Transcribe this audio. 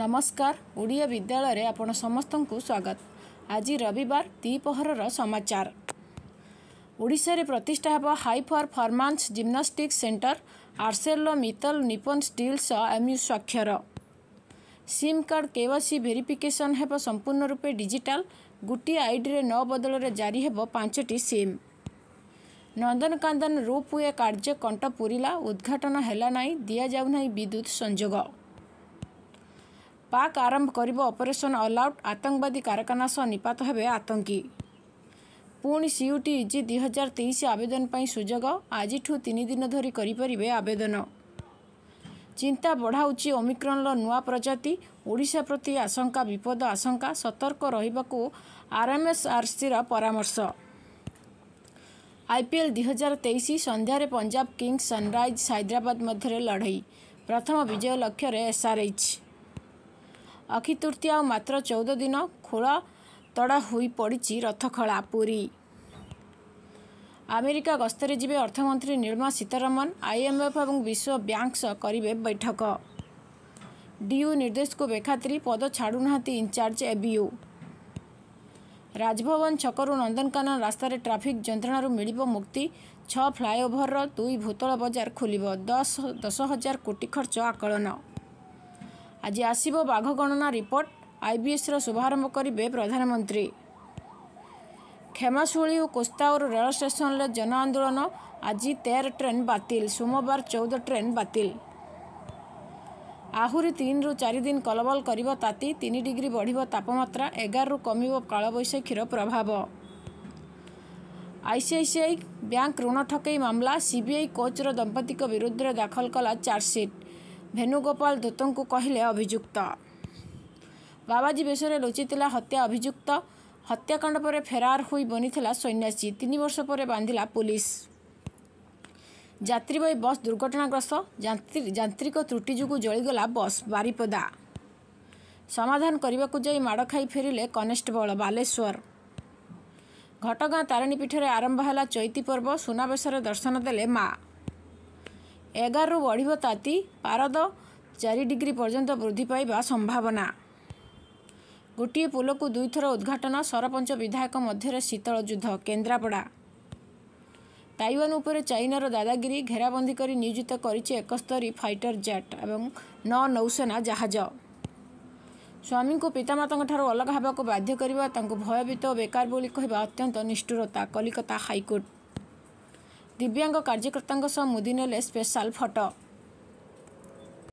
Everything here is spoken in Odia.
ନମସ୍କାର ଓଡ଼ିଆ ବିଦ୍ୟାଳୟରେ ଆପଣ ସମସ୍ତଙ୍କୁ ସ୍ୱାଗତ ଆଜି ରବିବାର ଦ୍ୱିପହରର ସମାଚାର ଓଡ଼ିଶାରେ ପ୍ରତିଷ୍ଠା ହେବ high performance gymnastics centre ArcelorMittal Nippon Steel ସହ ଏମ୍ୟୁ ସ୍ୱାକ୍ଷର SIM card K C verification ହେବ ସମ୍ପୂର୍ଣ୍ଣ ରୂପେ ଡିଜିଟାଲ୍ ଗୋଟିଏ ଆଇଡ଼ିରେ ନ ବଦଳରେ ଜାରି ହେବ ପାଞ୍ଚଟି ସିମ୍ ନନ୍ଦନକାନନ ରୋପ୍ ୱେ କାର୍ଯ୍ୟ କଣ୍ଟ ପୂରିଲା ଉଦ୍ଘାଟନ ହେଲା ନାହିଁ ଦିଆଯାଉ ନାହିଁ ବିଦ୍ୟୁତ୍ ସଂଯୋଗ ପାକ୍ ଆରମ୍ଭ କରିବ ଅପରେସନ୍ ଅଲ୍ ଆଉଟ୍ ଆତଙ୍କବାଦୀ କାରଖାନା ସହ ନିପାତ ହେବେ ଆତଙ୍କୀ ପୁଣି ସିୟୁଟି ଇଜି ଦୁଇହଜାର ତେଇଶ ଆବେଦନ ପାଇଁ ସୁଯୋଗ ଆଜିଠୁ ତିନି ଦିନ ଧରି କରିପାରିବେ ଆବେଦନ ଚିନ୍ତା ବଢ଼ାଉଛି ଓମିକ୍ରନ୍ର ନୂଆ ପ୍ରଜାତି ଓଡ଼ିଶା ପ୍ରତି ଆଶଙ୍କା ବିପଦ ଆଶଙ୍କା ସତର୍କ ରହିବାକୁ ଆର୍ଏମ୍ଏସ୍ଆର୍ସିର ପରାମର୍ଶ ଆଇପିଏଲ୍ ଦୁଇହଜାର ତେଇଶ ସନ୍ଧ୍ୟାରେ ପଞ୍ଜାବ କିଙ୍ଗସ୍ ସନ୍ରାଇଜ୍ ହାଇଦ୍ରାବାଦ ମଧ୍ୟରେ ଲଢ଼େଇ ପ୍ରଥମ ବିଜୟ ଲକ୍ଷ୍ୟରେ ଏସ୍ଆର୍ଏଚ୍ ଅକ୍ଷିତୃତୀୟ ଆଉ ମାତ୍ର ଚଉଦ ଦିନ ଖୋଳ ତଡ଼ ହୋଇପଡ଼ିଛି ରଥଖଳା ପୁରୀ ଆମେରିକା ଗସ୍ତରେ ଯିବେ ଅର୍ଥମନ୍ତ୍ରୀ ନିର୍ମଳା ସୀତାରମଣ ଆଇଏମ୍ଏଫ୍ ଏବଂ ବିଶ୍ୱ ବ୍ୟାଙ୍କ ସହ କରିବେ ବୈଠକ ଡିୟୁ ନିର୍ଦ୍ଦେଶକୁ ବେଖାତିରି ପଦ ଛାଡ଼ୁନାହାନ୍ତି ଇନ୍ଚାର୍ଜ ଏବିୟୁ ରାଜଭବନ ଛକରୁ ନନ୍ଦନକାନନ ରାସ୍ତାରେ ଟ୍ରାଫିକ୍ ଯନ୍ତ୍ରଣାରୁ ମିଳିବ ମୁକ୍ତି ଛଅ ଫ୍ଲାଏଓଭରର ଦୁଇ ଭୂତଳ ବଜାର ଖୋଲିବ ଦଶ ଦଶ ହଜାର କୋଟି ଖର୍ଚ୍ଚ ଆକଳନ ଆଜି ଆସିବ ବାଘ ଗଣନା ରିପୋର୍ଟ ଆଇବିଏସ୍ର ଶୁଭାରମ୍ଭ କରିବେ ପ୍ରଧାନମନ୍ତ୍ରୀ କ୍ଷମାଶୁଳି ଓ କୋସ୍ତାଓର ରେଳ ଷ୍ଟେସନରେ ଜନ ଆନ୍ଦୋଳନ ଆଜି ତେର ଟ୍ରେନ୍ ବାତିଲ ସୋମବାର ଚଉଦ ଟ୍ରେନ୍ ବାତିଲ ଆହୁରି ତିନିରୁ ଚାରି ଦିନ କଲବଲ କରିବ ତାତି ତିନି ଡିଗ୍ରୀ ବଢ଼ିବ ତାପମାତ୍ରା ଏଗାରରୁ କମିବ କାଳବୈଶାଖୀର ପ୍ରଭାବ ଆଇସିଆଇସିଆଇ ବ୍ୟାଙ୍କ ଋଣ ଠକେଇ ମାମଲା ସିବିଆଇ କୋଚ୍ର ଦମ୍ପତିଙ୍କ ବିରୁଦ୍ଧରେ ଦାଖଲ କଲା ଚାର୍ଜସିଟ୍ ଭେନୁଗୋପାଳ ଦୂତଙ୍କୁ କହିଲେ ଅଭିଯୁକ୍ତ ବାବାଜୀ ବେଶରେ ଲୁଚିଥିଲା ହତ୍ୟା ଅଭିଯୁକ୍ତ ହତ୍ୟାକାଣ୍ଡ ପରେ ଫେରାର ହୋଇ ବନିଥିଲା ସନ୍ନ୍ୟାସୀ ତିନି ବର୍ଷ ପରେ ବାନ୍ଧିଲା ପୁଲିସ୍ ଯାତ୍ରୀବାହୀ ବସ୍ ଦୁର୍ଘଟଣାଗ୍ରସ୍ତ ଯାନ୍ତ୍ରିକ ତ୍ରୁଟି ଯୋଗୁଁ ଜଳିଗଲା ବସ୍ ବାରିପଦା ସମାଧାନ କରିବାକୁ ଯାଇ ମାଡ଼ ଖାଇ ଫେରିଲେ କନେଷ୍ଟବଳ ବାଲେଶ୍ୱର ଘଟଗାଁ ତାରିଣୀ ପୀଠରେ ଆରମ୍ଭ ହେଲା ଚୈତି ପର୍ବ ସୁନାବେଶରେ ଦର୍ଶନ ଦେଲେ ମା' ଏଗାରରୁ ବଢ଼ିବ ତାତି ପାରଦ ଚାରି ଡିଗ୍ରୀ ପର୍ଯ୍ୟନ୍ତ ବୃଦ୍ଧି ପାଇବା ସମ୍ଭାବନା ଗୋଟିଏ ପୋଲକୁ ଦୁଇଥର ଉଦ୍ଘାଟନ ସରପଞ୍ଚ ବିଧାୟକ ମଧ୍ୟରେ ଶୀତଳ ଯୁଦ୍ଧ କେନ୍ଦ୍ରାପଡ଼ା ତାଇୱାନ ଉପରେ ଚାଇନାର ଦାଦାଗିରି ଘେରାବନ୍ଦୀ କରି ନିୟୋଜିତ କରିଛି ଏକସ୍ତରୀ ଫାଇଟର ଜେଟ୍ ଏବଂ ନଅ ନୌସେନା ଜାହାଜ ସ୍ୱାମୀଙ୍କୁ ପିତାମାତାଙ୍କଠାରୁ ଅଲଗା ହେବାକୁ ବାଧ୍ୟ କରିବା ତାଙ୍କୁ ଭୟଭୀତ ଓ ବେକାର ବୋଲି କହିବା ଅତ୍ୟନ୍ତ ନିଷ୍ଠୁରତା କଲିକତା ହାଇକୋର୍ଟ ଦିବ୍ୟାଙ୍ଗ କାର୍ଯ୍ୟକର୍ତ୍ତାଙ୍କ ସହ ମୁଦି ନେଲେ ସ୍ପେଶାଲ ଫଟୋ